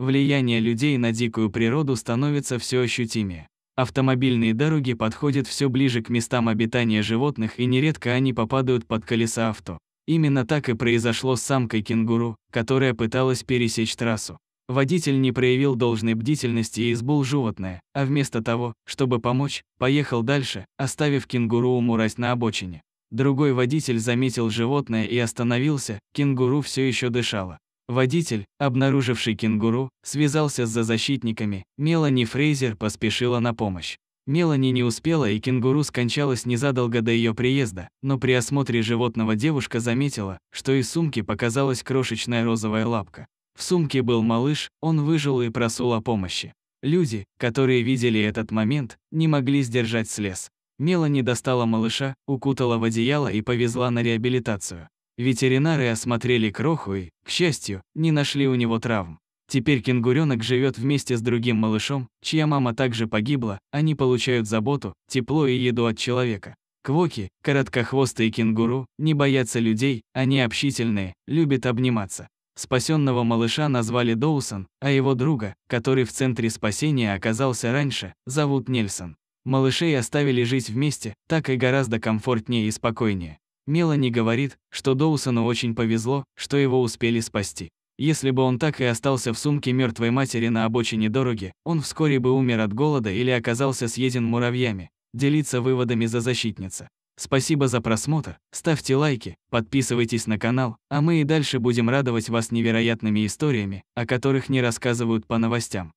Влияние людей на дикую природу становится все ощутимее. Автомобильные дороги подходят все ближе к местам обитания животных и нередко они попадают под колеса авто. Именно так и произошло с самкой кенгуру, которая пыталась пересечь трассу. Водитель не проявил должной бдительности и избул животное, а вместо того, чтобы помочь, поехал дальше, оставив кенгуру умурать на обочине. Другой водитель заметил животное и остановился, кенгуру все еще дышало. Водитель, обнаруживший кенгуру, связался с защитниками, Мелани Фрейзер поспешила на помощь. Мелани не успела и кенгуру скончалась незадолго до ее приезда, но при осмотре животного девушка заметила, что из сумки показалась крошечная розовая лапка. В сумке был малыш, он выжил и просул о помощи. Люди, которые видели этот момент, не могли сдержать слез. Мелани достала малыша, укутала в одеяло и повезла на реабилитацию. Ветеринары осмотрели кроху и, к счастью, не нашли у него травм. Теперь кенгуренок живет вместе с другим малышом, чья мама также погибла, они получают заботу, тепло и еду от человека. Квоки, короткохвостые кенгуру, не боятся людей, они общительные, любят обниматься. Спасенного малыша назвали Доусон, а его друга, который в центре спасения оказался раньше, зовут Нельсон. Малышей оставили жить вместе, так и гораздо комфортнее и спокойнее. Мелани говорит, что Доусону очень повезло, что его успели спасти. Если бы он так и остался в сумке мертвой матери на обочине дороги, он вскоре бы умер от голода или оказался съеден муравьями. Делиться выводами за защитница. Спасибо за просмотр, ставьте лайки, подписывайтесь на канал, а мы и дальше будем радовать вас невероятными историями, о которых не рассказывают по новостям.